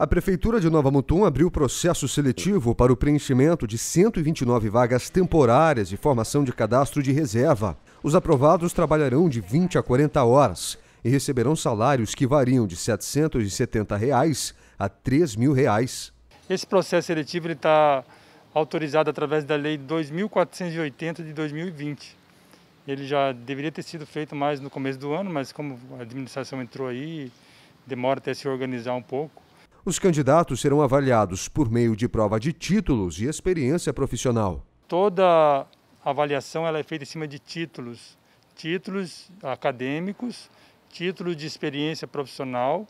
A Prefeitura de Nova Mutum abriu processo seletivo para o preenchimento de 129 vagas temporárias de formação de cadastro de reserva. Os aprovados trabalharão de 20 a 40 horas e receberão salários que variam de R$ 770 reais a R$ 3 mil. Reais. Esse processo seletivo está autorizado através da Lei 2480 de 2020. Ele já deveria ter sido feito mais no começo do ano, mas como a administração entrou aí, demora até se organizar um pouco os candidatos serão avaliados por meio de prova de títulos e experiência profissional. Toda avaliação ela é feita em cima de títulos, títulos acadêmicos, títulos de experiência profissional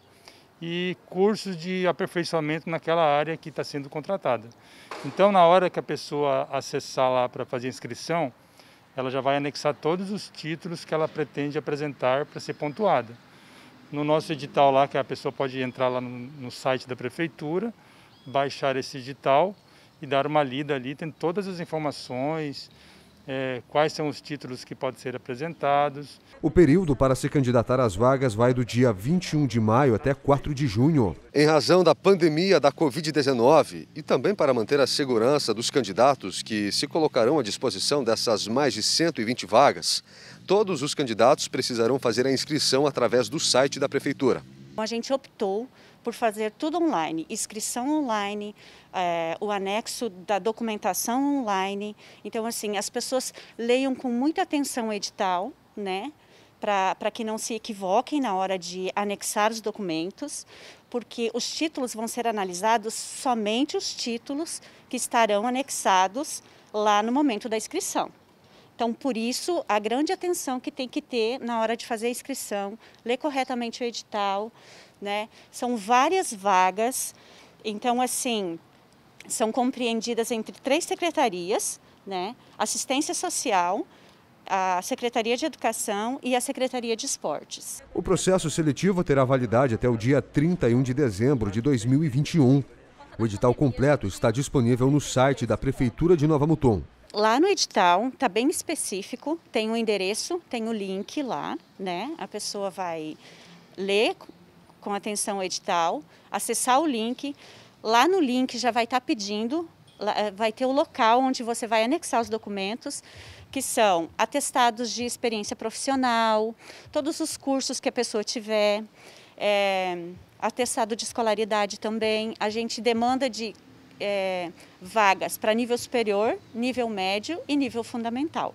e cursos de aperfeiçoamento naquela área que está sendo contratada. Então, na hora que a pessoa acessar lá para fazer inscrição, ela já vai anexar todos os títulos que ela pretende apresentar para ser pontuada no nosso edital lá, que a pessoa pode entrar lá no, no site da prefeitura, baixar esse edital e dar uma lida ali, tem todas as informações, é, quais são os títulos que podem ser apresentados. O período para se candidatar às vagas vai do dia 21 de maio até 4 de junho. Em razão da pandemia da Covid-19 e também para manter a segurança dos candidatos que se colocarão à disposição dessas mais de 120 vagas, todos os candidatos precisarão fazer a inscrição através do site da Prefeitura. Então, a gente optou por fazer tudo online, inscrição online, é, o anexo da documentação online. Então, assim, as pessoas leiam com muita atenção o edital, né? Para que não se equivoquem na hora de anexar os documentos, porque os títulos vão ser analisados somente os títulos que estarão anexados lá no momento da inscrição. Então, por isso, a grande atenção que tem que ter na hora de fazer a inscrição, ler corretamente o edital, né? São várias vagas, então, assim, são compreendidas entre três secretarias, né? Assistência social, a Secretaria de Educação e a Secretaria de Esportes. O processo seletivo terá validade até o dia 31 de dezembro de 2021. O edital completo está disponível no site da Prefeitura de Nova Mutum. Lá no edital está bem específico, tem o um endereço, tem o um link lá, né? A pessoa vai ler com atenção o edital, acessar o link. Lá no link já vai estar tá pedindo, eh, vai ter o local onde você vai anexar os documentos, que são atestados de experiência profissional, todos os cursos que a pessoa tiver, é, atestado de escolaridade também. A gente demanda de é, vagas para nível superior, nível médio e nível fundamental.